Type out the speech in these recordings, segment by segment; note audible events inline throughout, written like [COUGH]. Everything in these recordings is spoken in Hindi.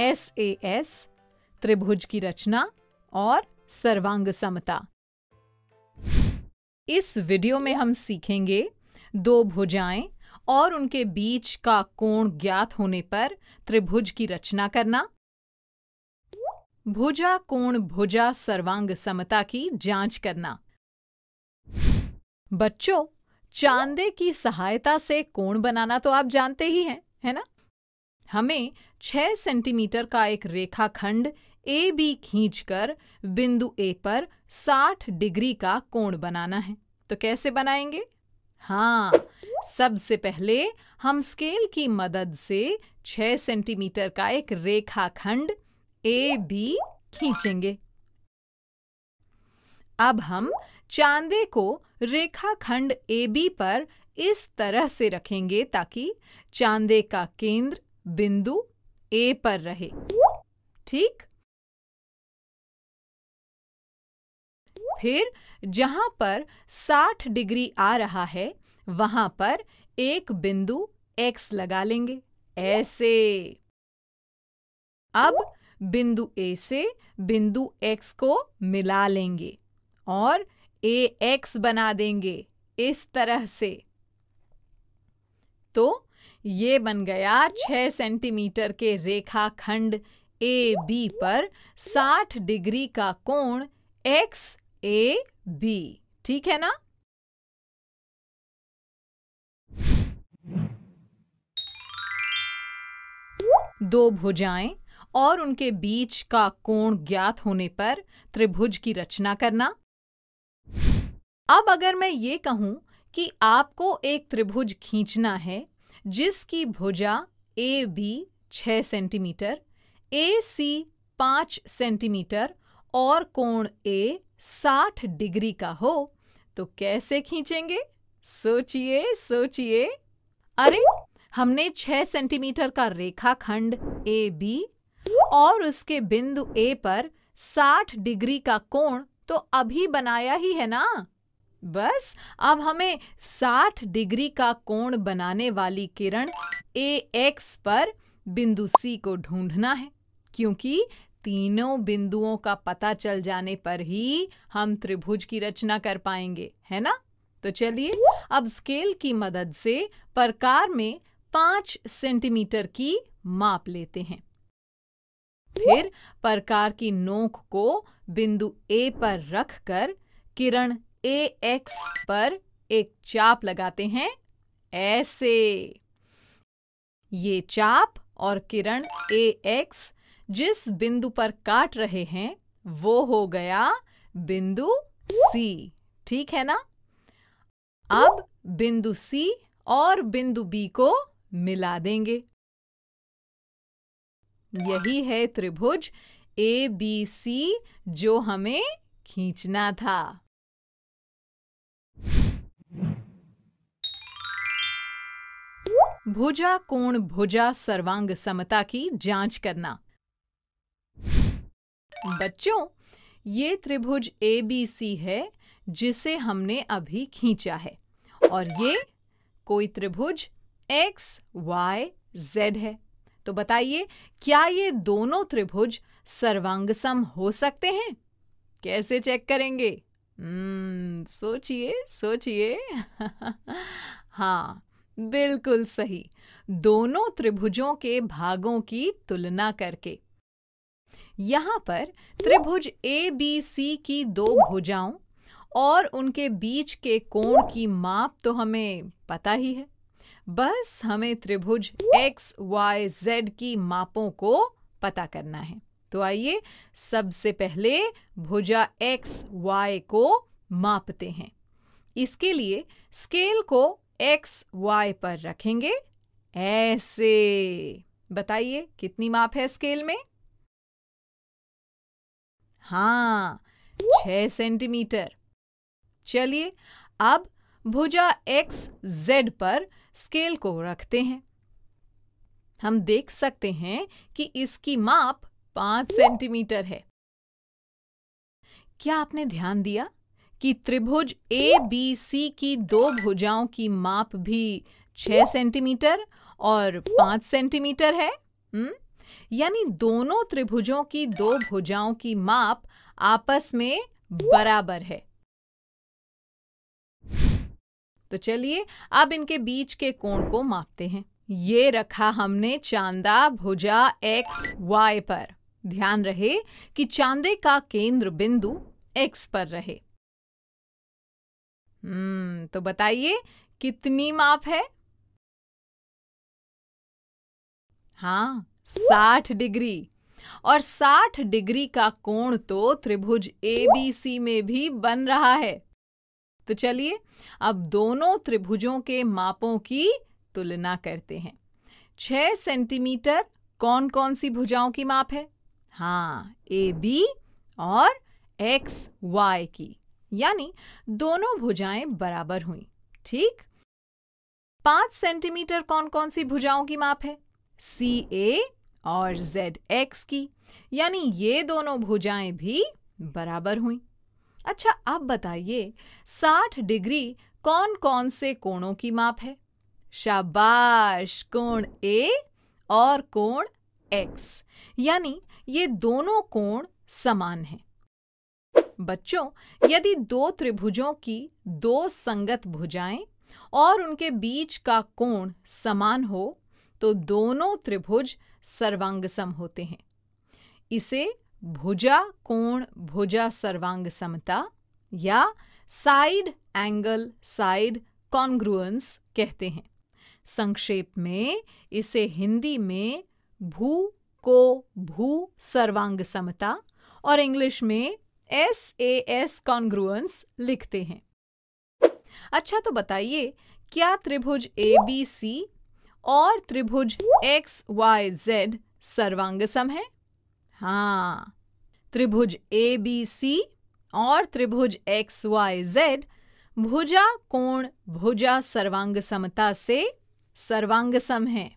एस ए एस त्रिभुज की रचना और सर्वांग समता इस वीडियो में हम सीखेंगे दो भुजाएं और उनके बीच का कोण ज्ञात होने पर त्रिभुज की रचना करना भुजा कोण भुजा सर्वांग समता की जांच करना बच्चों चांदे की सहायता से कोण बनाना तो आप जानते ही हैं है ना हमें 6 सेंटीमीटर का एक रेखाखंड ए बी खींचकर बिंदु ए पर 60 डिग्री का कोण बनाना है तो कैसे बनाएंगे हाँ सबसे पहले हम स्केल की मदद से 6 सेंटीमीटर का एक रेखाखंड ए बी खींचेंगे अब हम चांदे को रेखाखंड ए बी पर इस तरह से रखेंगे ताकि चांदे का केंद्र बिंदु ए पर रहे ठीक फिर जहां पर 60 डिग्री आ रहा है वहां पर एक बिंदु x लगा लेंगे ऐसे अब बिंदु ए से बिंदु x को मिला लेंगे और ए एक्स बना देंगे इस तरह से तो ये बन गया 6 सेंटीमीटर के रेखाखंड ए बी पर 60 डिग्री का कोण एक्स ए बी ठीक है ना दो भुजाएं और उनके बीच का कोण ज्ञात होने पर त्रिभुज की रचना करना अब अगर मैं ये कहूं कि आपको एक त्रिभुज खींचना है जिसकी भुजा ए बी छः सेंटीमीटर ए सी पाँच सेंटीमीटर और कोण ए साठ डिग्री का हो तो कैसे खींचेंगे सोचिए सोचिए अरे हमने छह सेंटीमीटर का रेखाखंड ए बी और उसके बिंदु ए पर साठ डिग्री का कोण तो अभी बनाया ही है ना बस अब हमें 60 डिग्री का कोण बनाने वाली किरण ए एक्स पर बिंदु सी को ढूंढना है क्योंकि तीनों बिंदुओं का पता चल जाने पर ही हम त्रिभुज की रचना कर पाएंगे है ना तो चलिए अब स्केल की मदद से प्रकार में पांच सेंटीमीटर की माप लेते हैं फिर प्रकार की नोक को बिंदु ए पर रखकर किरण ए एक्स पर एक चाप लगाते हैं ऐसे ये चाप और किरण ए एक्स जिस बिंदु पर काट रहे हैं वो हो गया बिंदु सी ठीक है ना अब बिंदु सी और बिंदु बी को मिला देंगे यही है त्रिभुज ए बी सी जो हमें खींचना था भुजा कोण भुजा सर्वांग समता की जांच करना बच्चों ये त्रिभुज ए बी सी है जिसे हमने अभी खींचा है और ये कोई त्रिभुज एक्स वाई जेड है तो बताइए क्या ये दोनों त्रिभुज सर्वांगसम हो सकते हैं कैसे चेक करेंगे हम्म, सोचिए सोचिए [LAUGHS] हाँ बिल्कुल सही दोनों त्रिभुजों के भागों की तुलना करके यहाँ पर त्रिभुज ए बी सी की दो भुजाओं और उनके बीच के कोण की माप तो हमें पता ही है बस हमें त्रिभुज एक्स वाई जेड की मापों को पता करना है तो आइए सबसे पहले भुजा एक्स वाई को मापते हैं इसके लिए स्केल को एक्स वाई पर रखेंगे ऐसे बताइए कितनी माप है स्केल में हाँ छ सेंटीमीटर चलिए अब भुजा एक्स जेड पर स्केल को रखते हैं हम देख सकते हैं कि इसकी माप पांच सेंटीमीटर है क्या आपने ध्यान दिया कि त्रिभुज ए बी सी की दो भुजाओं की माप भी छह सेंटीमीटर और पांच सेंटीमीटर है हम्म? यानी दोनों त्रिभुजों की दो भुजाओं की माप आपस में बराबर है तो चलिए अब इनके बीच के कोण को मापते हैं ये रखा हमने चांदा भुजा एक्स वाई पर ध्यान रहे कि चांदे का केंद्र बिंदु एक्स पर रहे हम्म तो बताइए कितनी माप है हाँ साठ डिग्री और 60 डिग्री का कोण तो त्रिभुज एबीसी में भी बन रहा है तो चलिए अब दोनों त्रिभुजों के मापों की तुलना करते हैं 6 सेंटीमीटर कौन कौन सी भुजाओं की माप है हाँ ए बी और एक्स वाई की यानी दोनों भुजाएं बराबर हुई ठीक पांच सेंटीमीटर कौन कौन सी भुजाओं की माप है सी ए और जेड एक्स की यानी ये दोनों भुजाएं भी बराबर हुई अच्छा अब बताइए 60 डिग्री कौन कौन से कोणों की माप है शाबाश कोण ए और कोण एक्स यानी ये दोनों कोण समान हैं बच्चों यदि दो त्रिभुजों की दो संगत भुजाएं और उनके बीच का कोण समान हो तो दोनों त्रिभुज सर्वांगसम होते हैं इसे भुजा कोण भुजा सर्वांग समता या साइड एंगल साइड कॉन्ग्रुएंस कहते हैं संक्षेप में इसे हिंदी में भू को भू सर्वांग समता और इंग्लिश में एस ए एस कॉन्ग्रुएंस लिखते हैं अच्छा तो बताइए क्या त्रिभुज ए बी सी और त्रिभुज एक्स वाई जेड सर्वांगसम है हाँ त्रिभुज ए बी सी और त्रिभुज एक्स वाई जेड भुजा कोण भुजा सर्वांग समता से सर्वांगसम है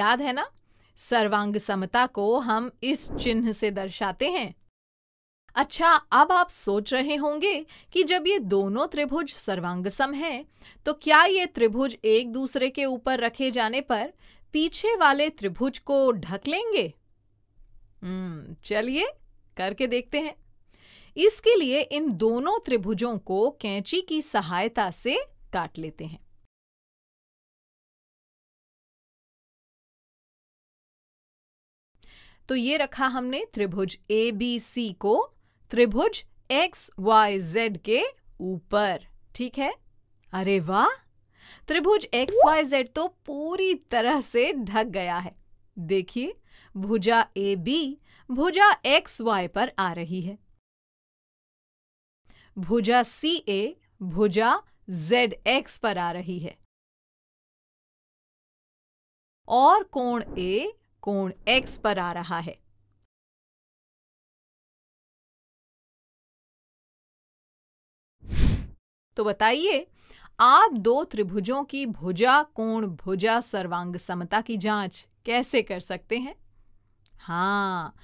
याद है ना सर्वांग समता को हम इस चिन्ह से दर्शाते हैं अच्छा अब आप सोच रहे होंगे कि जब ये दोनों त्रिभुज सर्वांगसम हैं, तो क्या ये त्रिभुज एक दूसरे के ऊपर रखे जाने पर पीछे वाले त्रिभुज को ढक लेंगे हम्म, चलिए करके देखते हैं इसके लिए इन दोनों त्रिभुजों को कैंची की सहायता से काट लेते हैं तो ये रखा हमने त्रिभुज ए बी सी को त्रिभुज एक्स वाई जेड के ऊपर ठीक है अरे वाह त्रिभुज एक्स वाई जेड तो पूरी तरह से ढक गया है देखिए भुजा ए बी भुजा एक्स वाई पर आ रही है भुजा सी ए भुजा जेड एक्स पर आ रही है और कोण ए कोण एक्स पर आ रहा है तो बताइए आप दो त्रिभुजों की भुजा कोण भुजा सर्वांग समता की जांच कैसे कर सकते हैं हाँ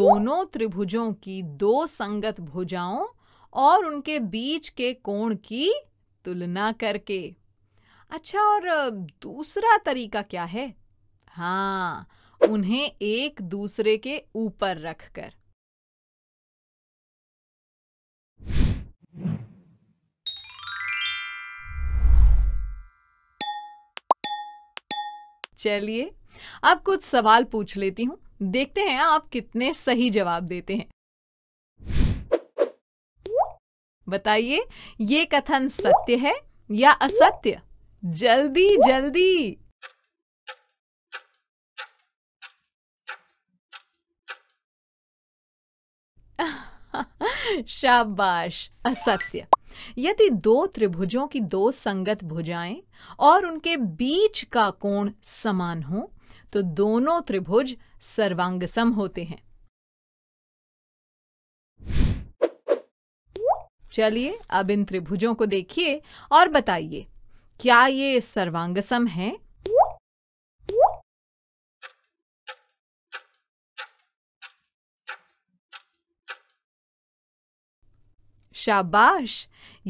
दोनों त्रिभुजों की दो संगत भुजाओं और उनके बीच के कोण की तुलना करके अच्छा और दूसरा तरीका क्या है हाँ उन्हें एक दूसरे के ऊपर रखकर चलिए अब कुछ सवाल पूछ लेती हूं देखते हैं आप कितने सही जवाब देते हैं बताइए ये कथन सत्य है या असत्य जल्दी जल्दी शाबाश असत्य यदि दो त्रिभुजों की दो संगत भुजाएं और उनके बीच का कोण समान हो तो दोनों त्रिभुज सर्वांगसम होते हैं चलिए अब इन त्रिभुजों को देखिए और बताइए क्या ये सर्वांगसम हैं? शाबाश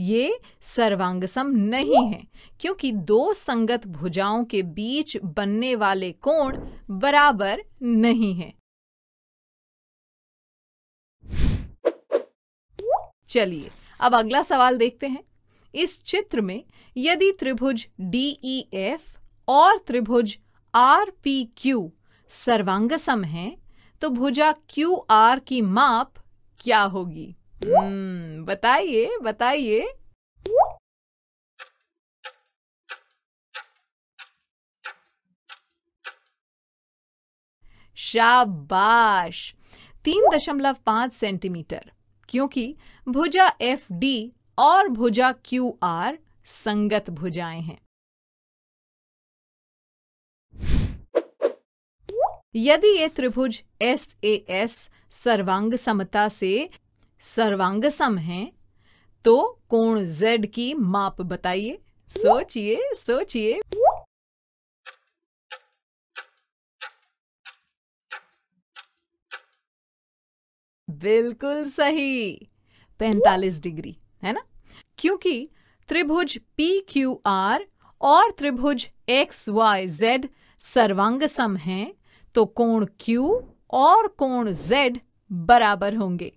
ये सर्वांगसम नहीं है क्योंकि दो संगत भुजाओं के बीच बनने वाले कोण बराबर नहीं है चलिए अब अगला सवाल देखते हैं इस चित्र में यदि त्रिभुज DEF और त्रिभुज RPQ सर्वांगसम हैं, तो भुजा QR की माप क्या होगी हम्म, बताइए बताइए शाबाश तीन दशमलव पांच सेंटीमीटर क्योंकि भुजा एफ डी और भुजा क्यू आर संगत भुजाएं हैं यदि ये त्रिभुज एस ए एस सर्वांग समता से सर्वांग सम हैं तो कोण z की माप बताइए सोचिए सोचिए बिल्कुल सही 45 डिग्री है ना क्योंकि त्रिभुज पी क्यू आर और त्रिभुज एक्स वाई जेड सर्वांग सम हैं तो कोण Q और कोण Z बराबर होंगे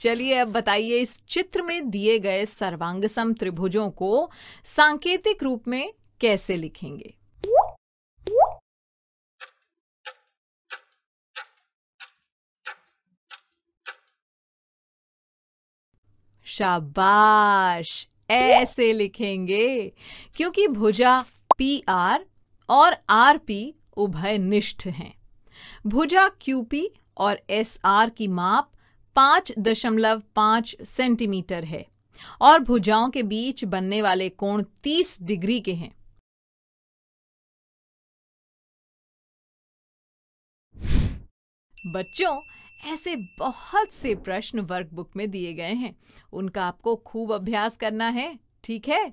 चलिए अब बताइए इस चित्र में दिए गए सर्वांगसम त्रिभुजों को सांकेतिक रूप में कैसे लिखेंगे शाबाश ऐसे लिखेंगे क्योंकि भुजा पी आर और आर पी उभयनिष्ठ हैं भुजा क्यू पी और एस आर की माप पांच दशमलव पांच सेंटीमीटर है और भुजाओं के बीच बनने वाले कोण तीस डिग्री के हैं बच्चों ऐसे बहुत से प्रश्न वर्कबुक में दिए गए हैं उनका आपको खूब अभ्यास करना है ठीक है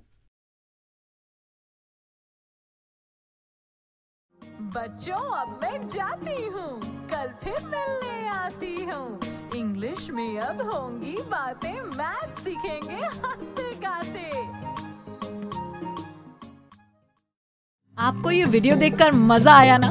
बच्चों अब मैं जाती हूँ कल फिर मिलने आती हूँ इंग्लिश में अब होंगी बातें मैथ सीखेंगे हंसते गाते आपको ये वीडियो देखकर मजा आया ना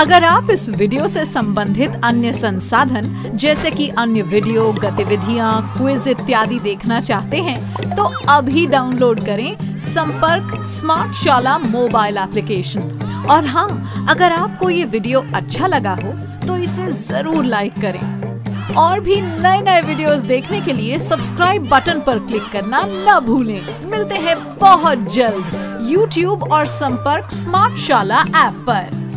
अगर आप इस वीडियो से संबंधित अन्य संसाधन जैसे कि अन्य वीडियो गतिविधियाँ क्विज इत्यादि देखना चाहते हैं तो अभी डाउनलोड करें संपर्क स्मार्ट शाला मोबाइल एप्लीकेशन और हाँ अगर आपको ये वीडियो अच्छा लगा हो तो इसे जरूर लाइक करें और भी नए नए वीडियोस देखने के लिए सब्सक्राइब बटन पर क्लिक करना न भूलें मिलते हैं बहुत जल्द यूट्यूब और संपर्क स्मार्ट शाला ऐप पर